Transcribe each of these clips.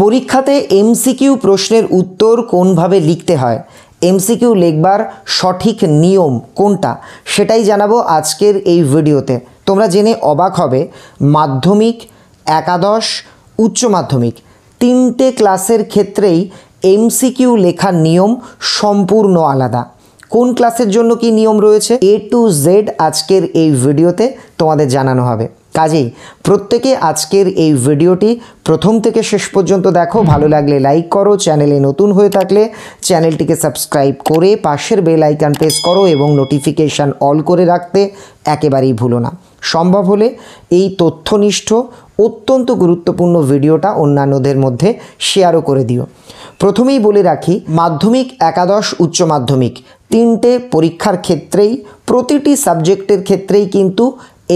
পরীক্ষাতে এমসিকিউ প্রশ্নের উত্তর কোনভাবে লিখতে হয় এমসিকিউ লেখবার সঠিক নিয়ম কোনটা সেটাই জানাবো আজকের এই ভিডিওতে তোমরা জেনে অবাক হবে মাধ্যমিক একাদশ উচ্চ মাধ্যমিক তিনটে ক্লাসের ক্ষেত্রেই এমসিকিউ লেখার নিয়ম সম্পূর্ণ আলাদা কোন ক্লাসের জন্য কি নিয়ম রয়েছে এ টু জেড আজকের এই ভিডিওতে তোমাদের জানানো হবে কাজেই প্রত্যেকে আজকের এই ভিডিওটি প্রথম থেকে শেষ পর্যন্ত দেখো ভালো লাগলে লাইক করো চ্যানেলে নতুন হয়ে থাকলে চ্যানেলটিকে সাবস্ক্রাইব করে পাশের বেল আইকন প্রেস করো এবং নোটিফিকেশান অল করে রাখতে একেবারেই ভুলো না সম্ভব হলে এই তথ্যনিষ্ঠ অত্যন্ত গুরুত্বপূর্ণ ভিডিওটা অন্যান্যদের মধ্যে শেয়ারও করে দিও প্রথমেই বলে রাখি মাধ্যমিক একাদশ উচ্চ মাধ্যমিক তিনটে পরীক্ষার ক্ষেত্রেই প্রতিটি সাবজেক্টের ক্ষেত্রেই কিন্তু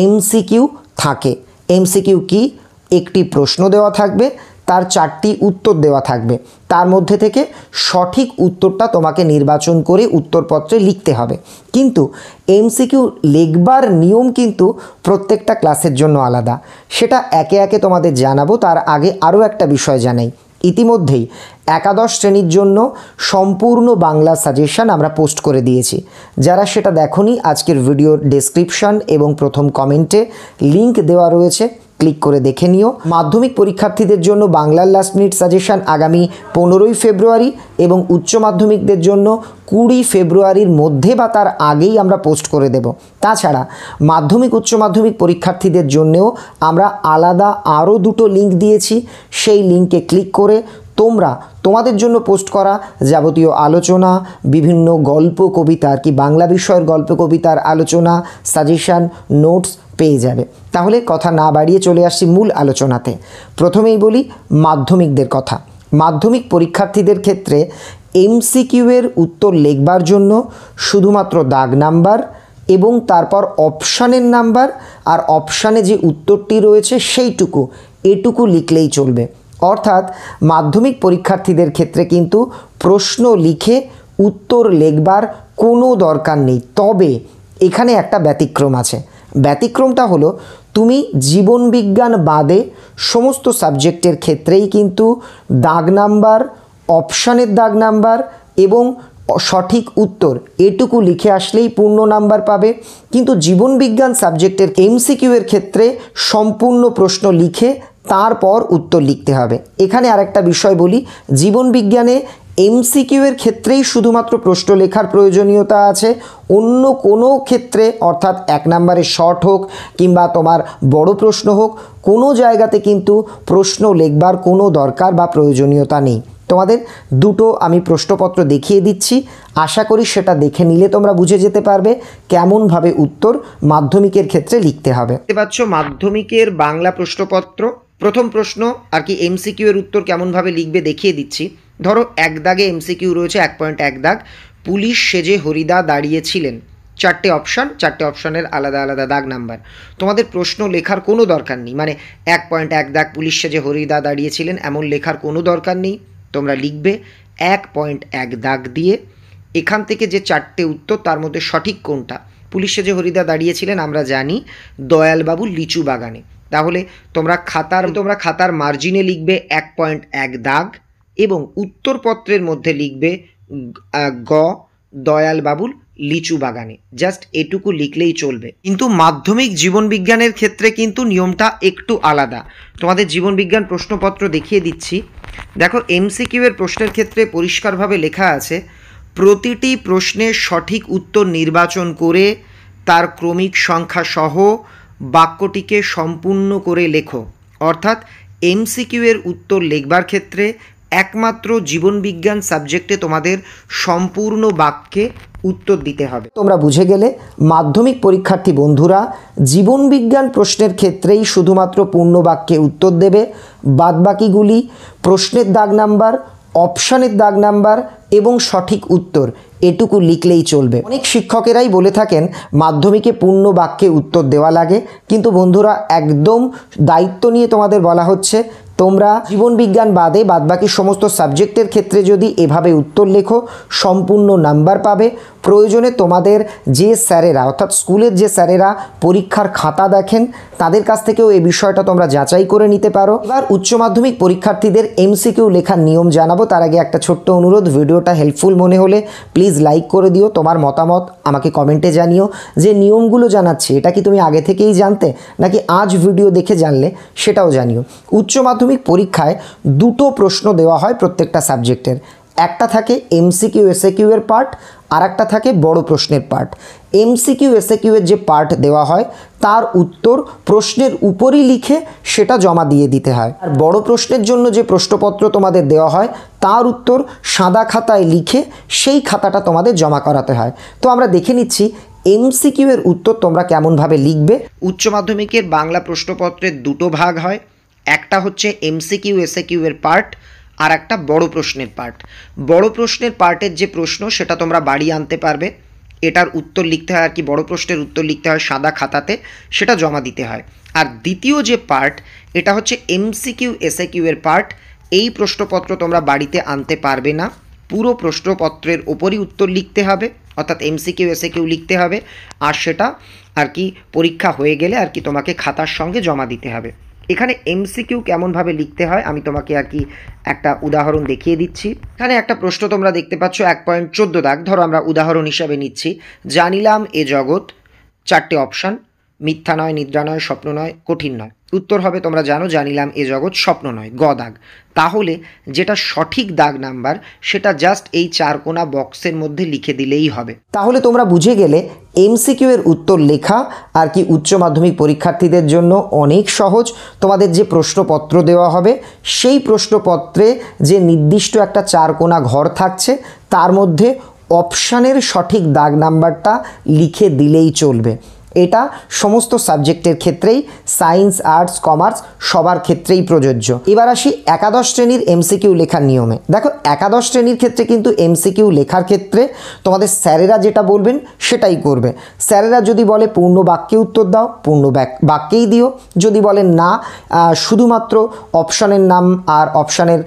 এমসিকিউ থাকে এমসিকিউ কি একটি প্রশ্ন দেওয়া থাকবে তার চারটি উত্তর দেওয়া থাকবে তার মধ্যে থেকে সঠিক উত্তরটা তোমাকে নির্বাচন করে উত্তরপত্রে লিখতে হবে কিন্তু এমসিকিউ লিখবার নিয়ম কিন্তু প্রত্যেকটা ক্লাসের জন্য আলাদা সেটা একে একে তোমাদের জানাবো তার আগে আরও একটা বিষয় জানাই ইতিমধ্যেই একাদশ শ্রেণীর জন্য সম্পূর্ণ বাংলা সাজেশান আমরা পোস্ট করে দিয়েছি যারা সেটা দেখনি আজকের ভিডিও ডেসক্রিপশন এবং প্রথম কমেন্টে লিংক দেওয়া রয়েছে ক্লিক করে দেখে নিও মাধ্যমিক পরীক্ষার্থীদের জন্য বাংলার লাস্ট মিনিট সাজেশান আগামী পনেরোই ফেব্রুয়ারি এবং উচ্চ মাধ্যমিকদের জন্য কুড়ি ফেব্রুয়ারির মধ্যে বা তার আগেই আমরা পোস্ট করে দেব তাছাড়া মাধ্যমিক উচ্চ মাধ্যমিক পরীক্ষার্থীদের জন্যেও আমরা আলাদা আরও দুটো লিঙ্ক দিয়েছি সেই লিঙ্কে ক্লিক করে তোমরা তোমাদের জন্য পোস্ট করা যাবতীয় আলোচনা বিভিন্ন গল্প কবিতার কি বাংলা বিষয়ের গল্প কবিতার আলোচনা সাজেশান নোটস পেয়ে যাবে তাহলে কথা না বাড়িয়ে চলে আসছি মূল আলোচনাতে প্রথমেই বলি মাধ্যমিকদের কথা মাধ্যমিক পরীক্ষার্থীদের ক্ষেত্রে এমসিকিউ এর উত্তর লেখবার জন্য শুধুমাত্র দাগ নাম্বার এবং তারপর অপশানের নাম্বার আর অপশানে যে উত্তরটি রয়েছে সেইটুকু এটুকু লিখলেই চলবে অর্থাৎ মাধ্যমিক পরীক্ষার্থীদের ক্ষেত্রে কিন্তু প্রশ্ন লিখে উত্তর লেখবার কোনো দরকার নেই তবে এখানে একটা ব্যতিক্রম আছে ব্যতিক্রমটা হলো তুমি জীবনবিজ্ঞান বাদে সমস্ত সাবজেক্টের ক্ষেত্রেই কিন্তু দাগ নাম্বার অপশানের দাগ নাম্বার এবং সঠিক উত্তর এটুকু লিখে আসলেই পূর্ণ নাম্বার পাবে কিন্তু জীবনবিজ্ঞান সাবজেক্টের এমসিকিউ এর ক্ষেত্রে সম্পূর্ণ প্রশ্ন লিখে তারপর উত্তর লিখতে হবে এখানে আরেকটা বিষয় বলি জীবন বিজ্ঞানে এমসিকিউ এর ক্ষেত্রেই শুধুমাত্র প্রশ্ন লেখার প্রয়োজনীয়তা আছে অন্য কোনো ক্ষেত্রে অর্থাৎ এক নম্বরে শর্ট হোক কিংবা তোমার বড় প্রশ্ন হোক কোনো জায়গাতে কিন্তু প্রশ্ন লেখবার কোনো দরকার বা প্রয়োজনীয়তা নেই তোমাদের দুটো আমি প্রশ্নপত্র দেখিয়ে দিচ্ছি আশা করি সেটা দেখে নিলে তোমরা বুঝে যেতে পারবে কেমনভাবে উত্তর মাধ্যমিকের ক্ষেত্রে লিখতে হবে দেখতে পাচ্ছ মাধ্যমিকের বাংলা প্রশ্নপত্র প্রথম প্রশ্ন আর কি এমসিকিউ এর উত্তর কেমনভাবে লিখবে দেখিয়ে দিচ্ছি ধরো এক দাগে এমসিকিউ রয়েছে এক পয়েন্ট এক দাগ পুলিশ সেজে হরিদা দাঁড়িয়েছিলেন চারটে অপশান চারটে অপশানের আলাদা আলাদা দাগ নাম্বার তোমাদের প্রশ্ন লেখার কোনো দরকার নেই মানে এক পয়েন্ট এক দাগ পুলিশ সেজে হরিদা দাঁড়িয়েছিলেন এমন লেখার কোনো দরকার নেই তোমরা লিখবে এক পয়েন্ট এক দাগ দিয়ে এখান থেকে যে চারটে উত্তর তার মধ্যে সঠিক কোনটা পুলিশ সেজে হরিদা দাঁড়িয়েছিলেন আমরা জানি দয়ালবাবু লিচু বাগানে তাহলে তোমরা খাতার তোমরা খাতার মার্জিনে লিখবে এক পয়েন্ট এক দাগ এবং উত্তরপত্রের মধ্যে লিখবে গ বাবুল লিচু বাগানে জাস্ট এটুকু লিখলেই চলবে কিন্তু মাধ্যমিক জীবনবিজ্ঞানের ক্ষেত্রে কিন্তু নিয়মটা একটু আলাদা তোমাদের জীবনবিজ্ঞান প্রশ্নপত্র দেখিয়ে দিচ্ছি দেখো এমসিকিউ এর প্রশ্নের ক্ষেত্রে পরিষ্কারভাবে লেখা আছে প্রতিটি প্রশ্নের সঠিক উত্তর নির্বাচন করে তার ক্রমিক সংখ্যা সহ বাক্যটিকে সম্পূর্ণ করে লেখো অর্থাৎ এমসিকিউ উত্তর লেখবার ক্ষেত্রে একমাত্র জীবনবিজ্ঞান সাবজেক্টে তোমাদের সম্পূর্ণ বাক্যে উত্তর দিতে হবে তোমরা বুঝে গেলে মাধ্যমিক পরীক্ষার্থী বন্ধুরা জীবনবিজ্ঞান প্রশ্নের ক্ষেত্রেই শুধুমাত্র পূর্ণ বাক্যে উত্তর দেবে বাদবাকিগুলি প্রশ্নের দাগ নাম্বার অপশানের দাগ নাম্বার এবং সঠিক উত্তর এটুকু লিখলেই চলবে অনেক শিক্ষকেরাই বলে থাকেন মাধ্যমিকে পূর্ণ বাক্যে উত্তর দেওয়া লাগে কিন্তু বন্ধুরা একদম দায়িত্ব নিয়ে তোমাদের বলা হচ্ছে তোমরা জীবনবিজ্ঞান বাদে বাদবাকি সমস্ত সাবজেক্টের ক্ষেত্রে যদি এভাবে উত্তর লেখো সম্পূর্ণ নাম্বার পাবে প্রয়োজনে তোমাদের যে স্যারেরা অর্থাৎ স্কুলের যে স্যারেরা পরীক্ষার খাতা দেখেন তাদের কাছ থেকেও এই বিষয়টা তোমরা যাচাই করে নিতে পারো এবার উচ্চ মাধ্যমিক পরীক্ষার্থীদের এমসিকিউ লেখার নিয়ম জানাবো তার আগে একটা ছোট্ট অনুরোধ ভিডিওটা হেল্পফুল মনে হলে প্লিজ লাইক করে দিও তোমার মতামত আমাকে কমেন্টে জানিও যে নিয়মগুলো জানাচ্ছি এটা কি তুমি আগে থেকেই জানতে নাকি আজ ভিডিও দেখে জানলে সেটাও জানিও উচ্চ মাধ্যমিক মাধ্যমিক পরীক্ষায় দুটো প্রশ্ন দেওয়া হয় প্রত্যেকটা সাবজেক্টের একটা থাকে এমসিকিউ এসএকিউ এর পার্ট আর একটা থাকে বড় প্রশ্নের পার্ট এমসিকিউ এসএকিউ এর যে পার্ট দেওয়া হয় তার উত্তর প্রশ্নের উপরই লিখে সেটা জমা দিয়ে দিতে হয় আর বড় প্রশ্নের জন্য যে প্রশ্নপত্র তোমাদের দেওয়া হয় তার উত্তর সাদা খাতায় লিখে সেই খাতাটা তোমাদের জমা করাতে হয় তো আমরা দেখে নিচ্ছি এমসিকিউ এর উত্তর তোমরা কেমনভাবে লিখবে উচ্চ মাধ্যমিকের বাংলা প্রশ্নপত্রের দুটো ভাগ হয় একটা হচ্ছে এমসিকিউ এসএকিউ এর পার্ট আর একটা বড় প্রশ্নের পার্ট বড় প্রশ্নের পার্টের যে প্রশ্ন সেটা তোমরা বাড়ি আনতে পারবে এটার উত্তর লিখতে হয় আর কি বড় প্রশ্নের উত্তর লিখতে হয় সাদা খাতাতে সেটা জমা দিতে হয় আর দ্বিতীয় যে পার্ট এটা হচ্ছে এমসিকিউ এসএকিউ এর পার্ট এই প্রশ্নপত্র তোমরা বাড়িতে আনতে পারবে না পুরো প্রশ্নপত্রের ওপরই উত্তর লিখতে হবে অর্থাৎ এমসিকিউ এসএকিউ লিখতে হবে আর সেটা আর কি পরীক্ষা হয়ে গেলে আর কি তোমাকে খাতার সঙ্গে জমা দিতে হবে এখানে এমসিকিউ কেমনভাবে লিখতে হয় আমি তোমাকে আর কি একটা উদাহরণ দেখিয়ে দিচ্ছি এখানে একটা প্রশ্ন তোমরা দেখতে পাচ্ছ এক পয়েন্ট চোদ্দো দাগ ধরো আমরা উদাহরণ হিসাবে নিচ্ছি জানিলাম এ জগৎ চারটে অপশান মিথ্যা নয় নিদ্রা নয় স্বপ্ন নয় কঠিন নয় উত্তর হবে তোমরা জানো জানিলাম এ জগৎ স্বপ্ন নয় গ দাগ তাহলে যেটা সঠিক দাগ নাম্বার সেটা জাস্ট এই চারকোনা বক্সের মধ্যে লিখে দিলেই হবে তাহলে তোমরা বুঝে গেলে এমসিকিউ এর উত্তর লেখা আর কি উচ্চ মাধ্যমিক পরীক্ষার্থীদের জন্য অনেক সহজ তোমাদের যে প্রশ্নপত্র দেওয়া হবে সেই প্রশ্নপত্রে যে নির্দিষ্ট একটা চারকোনা ঘর থাকছে তার মধ্যে অপশানের সঠিক দাগ নাম্বারটা লিখে দিলেই চলবে এটা সমস্ত সাবজেক্টের ক্ষেত্রেই সায়েন্স আর্টস কমার্স সবার ক্ষেত্রেই প্রযোজ্য এবার আসি একাদশ শ্রেণীর এমসিকিউ লেখার নিয়মে দেখো একাদশ শ্রেণীর ক্ষেত্রে কিন্তু এমসিকিউ লেখার ক্ষেত্রে তোমাদের স্যারেরা যেটা বলবেন সেটাই করবে স্যারেরা যদি বলে পূর্ণ বাক্যে উত্তর দাও পূর্ণ বাক্যেই দিও যদি বলেন না শুধুমাত্র অপশানের নাম আর অপশানের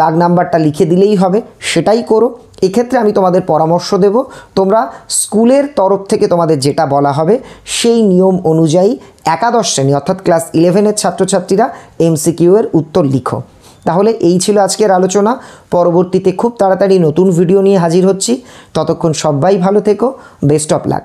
দাগ নাম্বারটা লিখে দিলেই হবে সেটাই করো এক্ষেত্রে আমি তোমাদের পরামর্শ দেব তোমরা স্কুলের তরফ থেকে তোমাদের যেটা বলা হবে সেই নিয়ম অনুযায়ী একাদশ শ্রেণী অর্থাৎ ক্লাস ইলেভেনের ছাত্রছাত্রীরা এমসিকিউ এর উত্তর লিখো তাহলে এই ছিল আজকের আলোচনা পরবর্তীতে খুব তাড়াতাড়ি নতুন ভিডিও নিয়ে হাজির হচ্ছি ততক্ষণ সবাই ভালো থেকো বেস্ট অফ লাক